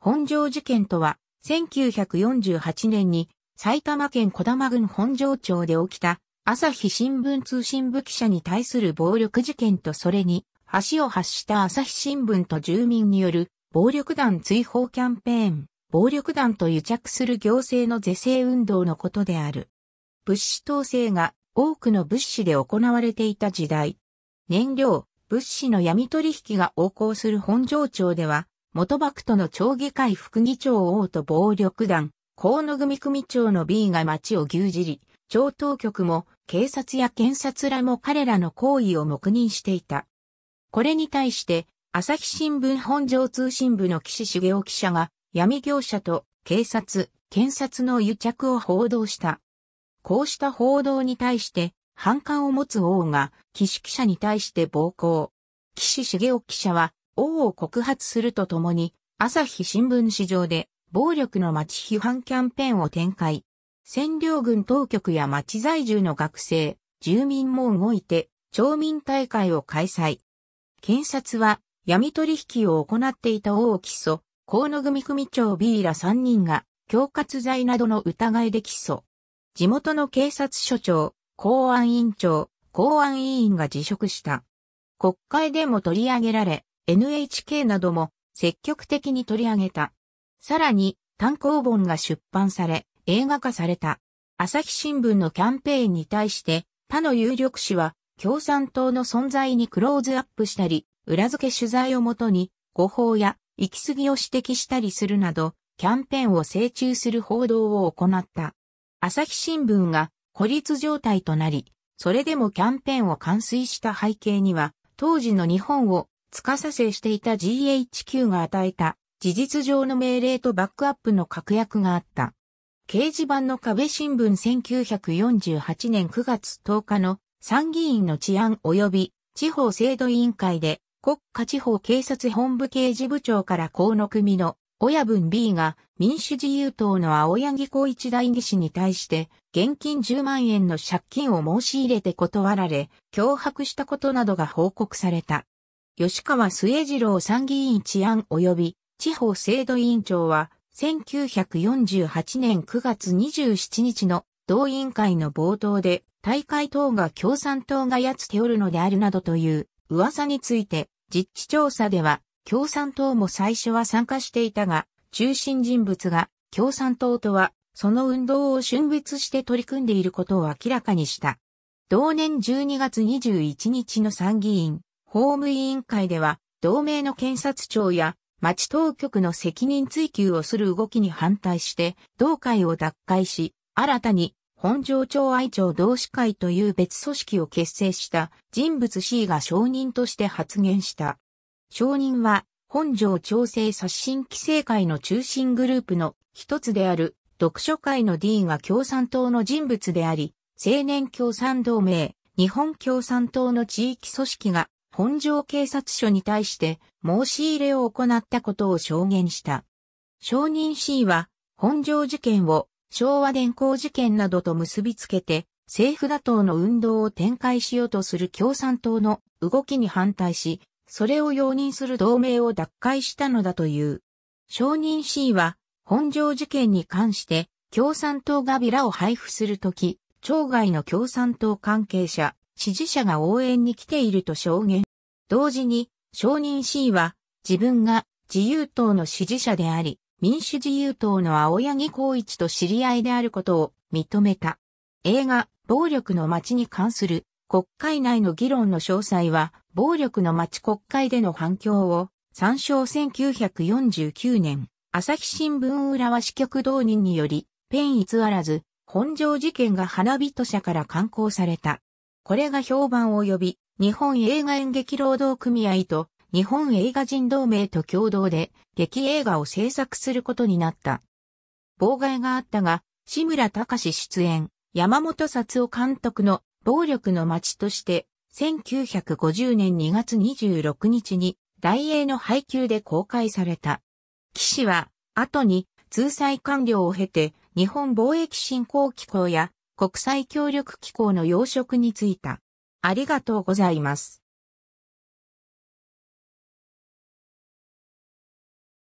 本庄事件とは、1948年に埼玉県小玉郡本庄町で起きた朝日新聞通信部記者に対する暴力事件とそれに橋を発した朝日新聞と住民による暴力団追放キャンペーン、暴力団と癒着する行政の是正運動のことである。物資統制が多くの物資で行われていた時代。燃料、物資の闇取引が横行する本庄町では、元幕との町議会副議長王と暴力団、河野組組長の B が町を牛耳り、町当局も警察や検察らも彼らの行為を黙認していた。これに対して、朝日新聞本上通信部の岸茂雄記者が闇業者と警察、検察の癒着を報道した。こうした報道に対して反感を持つ王が岸記者に対して暴行。岸茂雄記者は王を告発するとともに、朝日新聞市場で暴力の街批判キャンペーンを展開。占領軍当局や町在住の学生、住民も動いて町民大会を開催。検察は闇取引を行っていた王を起訴、河野組組長 B ら3人が恐喝罪などの疑いで起訴。地元の警察署長、公安委員長、公安委員が辞職した。国会でも取り上げられ、NHK なども積極的に取り上げた。さらに単行本が出版され、映画化された。朝日新聞のキャンペーンに対して他の有力紙は共産党の存在にクローズアップしたり、裏付け取材をもとに誤報や行き過ぎを指摘したりするなど、キャンペーンを成中する報道を行った。朝日新聞が孤立状態となり、それでもキャンペーンを完遂した背景には、当時の日本を司せしていた GHQ が与えた事実上の命令とバックアップの確約があった。掲示板の壁新聞1948年9月10日の参議院の治安及び地方制度委員会で国家地方警察本部刑事部長から河野組の親分 B が民主自由党の青柳光一代議士に対して現金10万円の借金を申し入れて断られ脅迫したことなどが報告された。吉川末次郎参議院治安及び地方制度委員長は、1948年9月27日の同委員会の冒頭で、大会等が共産党がやつておるのであるなどという噂について、実地調査では、共産党も最初は参加していたが、中心人物が共産党とは、その運動を春別して取り組んでいることを明らかにした。同年12月21日の参議院法務委員会では、同盟の検察庁や町当局の責任追及をする動きに反対して、同会を脱会し、新たに本庄町愛町同志会という別組織を結成した人物 C が証人として発言した。証人は本庄調整刷新規制会の中心グループの一つである読書会の D が共産党の人物であり、青年共産同盟、日本共産党の地域組織が本庄警察署に対して申し入れを行ったことを証言した。証人 C は本庄事件を昭和電工事件などと結びつけて政府打倒の運動を展開しようとする共産党の動きに反対し、それを容認する同盟を脱会したのだという。証人 C は本庄事件に関して共産党がビラを配布するとき、町外の共産党関係者、支持者が応援に来ていると証言同時に、承認 C は、自分が自由党の支持者であり、民主自由党の青柳光一と知り合いであることを認めた。映画、暴力の街に関する国会内の議論の詳細は、暴力の街国会での反響を参照1949年、朝日新聞浦和支局同人により、ペン偽らず、本庄事件が花火と社から刊行された。これが評判を呼び、日本映画演劇労働組合と日本映画人同盟と共同で劇映画を制作することになった。妨害があったが、志村隆出演、山本札夫監督の暴力の街として、1950年2月26日に大英の配給で公開された。騎士は、後に通裁官僚を経て、日本貿易振興機構や国際協力機構の要職に就いた。ありがとうございます。